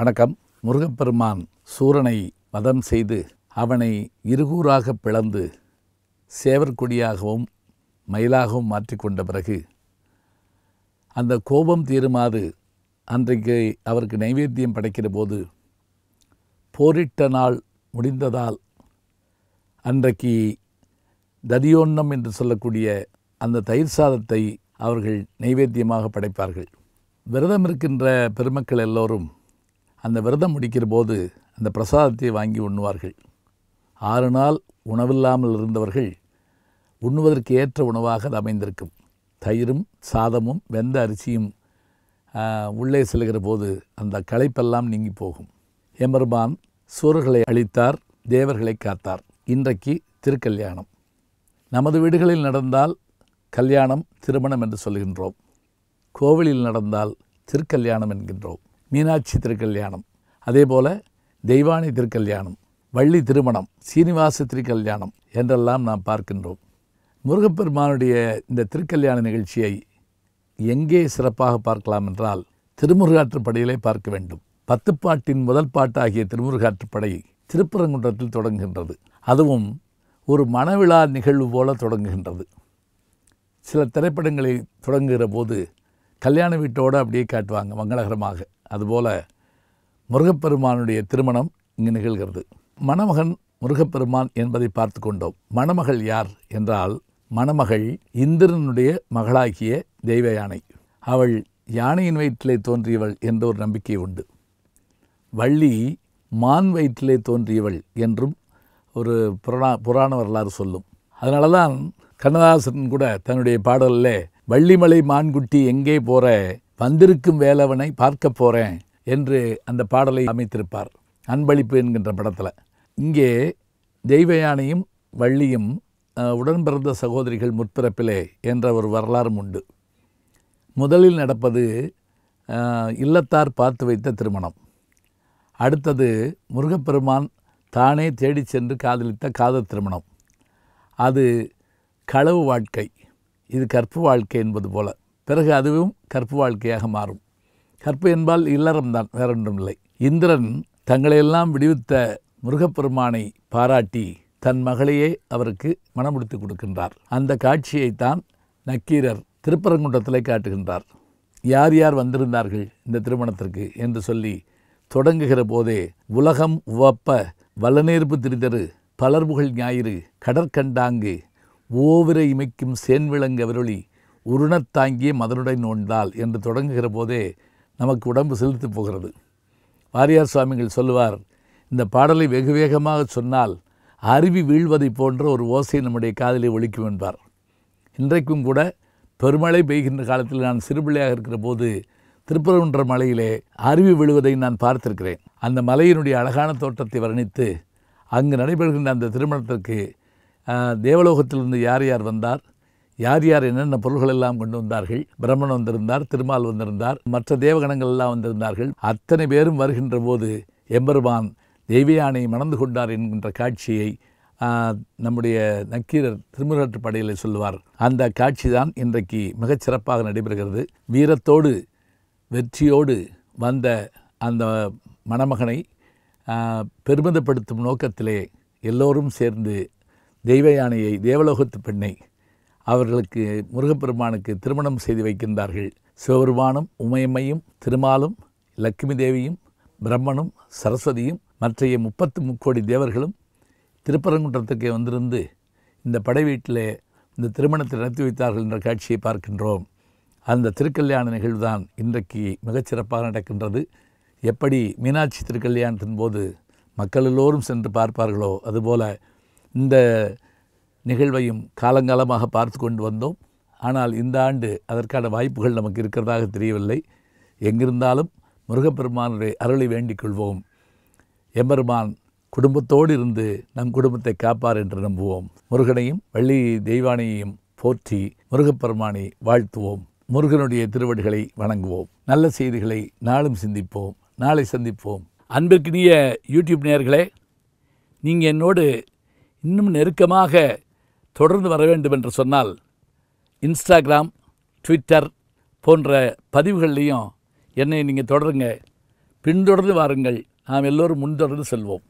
வணக்கம் முருகப்பெருமான் சூரனை வதம் செய்து அவனை இருகூறாக பிளந்து சேவற்கொடியாகவும் மயிலாகவும் மாற்றிக்கொண்ட பிறகு அந்த கோபம் தீருமாறு அன்றைக்கு அவருக்கு நைவேத்தியம் படைக்கிற போது போரிட்ட நாள் முடிந்ததால் அன்றைக்கு ததியோன்னம் என்று சொல்லக்கூடிய அந்த தயிர் சாதத்தை அவர்கள் நைவேத்தியமாக படைப்பார்கள் விரதம் இருக்கின்ற பெருமக்கள் எல்லோரும் அந்த விரதம் முடிக்கிற போது அந்த பிரசாதத்தை வாங்கி உண்ணுவார்கள் ஆறு நாள் உணவில்லாமல் இருந்தவர்கள் உண்ணுவதற்கு ஏற்ற உணவாக அது அமைந்திருக்கும் தயிரும் சாதமும் வெந்த அரிசியும் உள்ளே செல்கிற போது அந்த களைப்பெல்லாம் நீங்கி போகும் எமர்பான் சுவர்களை அழித்தார் தேவர்களை காத்தார் இன்றைக்கு திருக்கல்யாணம் நமது வீடுகளில் நடந்தால் கல்யாணம் திருமணம் என்று சொல்கின்றோம் கோவிலில் நடந்தால் திருக்கல்யாணம் என்கின்றோம் மீனாட்சி திருக்கல்யாணம் அதே போல் தெய்வானி திருக்கல்யாணம் வள்ளி திருமணம் சீனிவாச திருக்கல்யாணம் என்றெல்லாம் நாம் பார்க்கின்றோம் முருகப்பெருமானுடைய இந்த திருக்கல்யாண நிகழ்ச்சியை எங்கே சிறப்பாக பார்க்கலாம் என்றால் திருமுருகாற்றுப்படையிலே பார்க்க வேண்டும் பத்துப்பாட்டின் முதல் பாட்டாகிய திருமுருகாற்றுப்படை திருப்பரங்குன்றத்தில் தொடங்குகின்றது அதுவும் ஒரு மனவிழா நிகழ்வு போல தொடங்குகின்றது சில திரைப்படங்களை தொடங்குகிற போது கல்யாண வீட்டோடு அப்படியே காட்டுவாங்க மங்களகரமாக அதுபோல் முருகப்பெருமானுடைய திருமணம் இங்கு நிகழ்கிறது மணமகன் முருகப்பெருமான் என்பதை பார்த்து கொண்டோம் மணமகள் யார் என்றால் மணமகள் இந்திரனுடைய மகளாகிய தெய்வ யானை அவள் யானையின் வயிற்றிலே தோன்றியவள் என்ற ஒரு நம்பிக்கை உண்டு வள்ளி மான் வயிற்றிலே தோன்றியவள் என்றும் ஒரு புராண புராண வரலாறு சொல்லும் அதனால தான் கண்ணதாசன் கூட தன்னுடைய பாடலில் வள்ளிமலை மான்குட்டி எங்கே போகிற வந்திருக்கும் வேலவனை பார்க்க போகிறேன் என்று அந்த பாடலை அமைத்திருப்பார் அன்பளிப்பு என்கின்ற படத்தில் இங்கே தெய்வயானையும் வள்ளியும் உடன் பிறந்த சகோதரிகள் முற்பிறப்பிலே என்ற ஒரு வரலாறும் உண்டு முதலில் நடப்பது இல்லத்தார் பார்த்து வைத்த திருமணம் அடுத்தது முருகப்பெருமான் தானே தேடி சென்று காதலித்த காதல் திருமணம் அது களவு வாழ்க்கை இது கற்பு வாழ்க்கை என்பது போல பிறகு அதுவும் கற்பு வாழ்க்கையாக மாறும் கற்பு என்பால் இல்லறம்தான் வேறொன்றும் இல்லை இந்திரன் தங்களையெல்லாம் விடுவித்த முருகப்பெருமானை பாராட்டி தன் மகளையே அவருக்கு மனமுடித்து கொடுக்கின்றார் அந்த காட்சியைத்தான் நக்கீரர் திருப்பரங்குன்றத்தில் காட்டுகின்றார் யார் யார் வந்திருந்தார்கள் இந்த திருமணத்திற்கு என்று சொல்லி தொடங்குகிற போதே உலகம் உவப்ப வல்லநேர்ப்பு திரிதரு பலர்புகள் ஞாயிறு கடற்கண்டாங்கு ஓவிரை இமைக்கும் சேன்விளங்கு அவருளி உருணத்தாங்கிய மதனுடை நோண்டால் என்று தொடங்குகிற போதே நமக்கு உடம்பு செலுத்து போகிறது வாரியார் சுவாமிகள் சொல்லுவார் இந்த பாடலை வெகு வேகமாக சொன்னால் அருவி வீழ்வதை போன்ற ஒரு ஓசை நம்முடைய காதலை ஒழிக்கும் என்பார் இன்றைக்கும் கூட பெருமழை பெய்கின்ற காலத்தில் நான் சிறுபிள்ளையாக இருக்கிற போது திருப்பரங்குன்ற மலையிலே அருவி விழுவதை நான் பார்த்திருக்கிறேன் அந்த மலையினுடைய அழகான தோற்றத்தை வர்ணித்து அங்கு நடைபெறுகின்ற அந்த திருமணத்திற்கு தேவலோகத்திலிருந்து யார் யார் வந்தார் யார் யார் என்னென்ன பொருள்கள் எல்லாம் கொண்டு வந்தார்கள் பிரம்மன் வந்திருந்தார் திருமால் வந்திருந்தார் மற்ற தேவகணங்கள் எல்லாம் வந்திருந்தார்கள் அத்தனை பேரும் வருகின்ற போது எம்பெருமான் தெய்வயானை மணந்து கொண்டார் என்கின்ற காட்சியை நம்முடைய நக்கீரர் திருமுருகாற்றுப்படையில் சொல்லுவார் அந்த காட்சி தான் இன்றைக்கு மிகச்சிறப்பாக நடைபெறுகிறது வீரத்தோடு வெற்றியோடு வந்த அந்த மணமகனை பெருமிதப்படுத்தும் நோக்கத்திலே எல்லோரும் சேர்ந்து தெய்வ யானையை தேவலோகத்து பெண்ணை அவர்களுக்கு முருகப்பெருமானுக்கு திருமணம் செய்து வைக்கின்றார்கள் சிவபெருமானும் உமையம்மையும் திருமாலும் லக்ஷ்மி தேவியும் பிரம்மனும் சரஸ்வதியும் மற்றைய முப்பத்து முக்கோடி தேவர்களும் திருப்பரங்குன்றத்துக்கு வந்திருந்து இந்த படை வீட்டில் இந்த திருமணத்தை நடத்தி வைத்தார்கள் என்ற காட்சியை பார்க்கின்றோம் அந்த திருக்கல்யாண நிகழ்வுதான் இன்றைக்கு மிகச்சிறப்பாக நடக்கின்றது எப்படி மீனாட்சி திருக்கல்யாணத்தின் போது மக்கள் எல்லோரும் சென்று பார்ப்பார்களோ அதுபோல் இந்த நிகழ்வையும் காலங்காலமாக பார்த்து கொண்டு வந்தோம் ஆனால் இந்த ஆண்டு அதற்கான வாய்ப்புகள் நமக்கு இருக்கிறதாக தெரியவில்லை எங்கிருந்தாலும் முருகப்பெருமானுடைய அருளை வேண்டிக் கொள்வோம் எம்பெருமான் குடும்பத்தோடு இருந்து நம் குடும்பத்தை காப்பார் என்று நம்புவோம் முருகனையும் வள்ளி தெய்வானையும் போற்றி முருகப்பெருமானை வாழ்த்துவோம் முருகனுடைய திருவடிகளை வணங்குவோம் நல்ல செய்திகளை நாளும் சிந்திப்போம் நாளை சந்திப்போம் அன்பிற்கினிய யூடியூப் நேர்களே நீங்கள் என்னோடு இன்னும் நெருக்கமாக தொடர்ந்து வர வேண்டும் என்று சொன்னால் இன்ஸ்டாகிராம் ட்விட்டர் போன்ற பதிவுகள்லேயும் என்னை நீங்கள் தொடருங்க பின்தொடர்ந்து வாருங்கள் நாம் எல்லோரும் முன்தொடர்ந்து செல்வோம்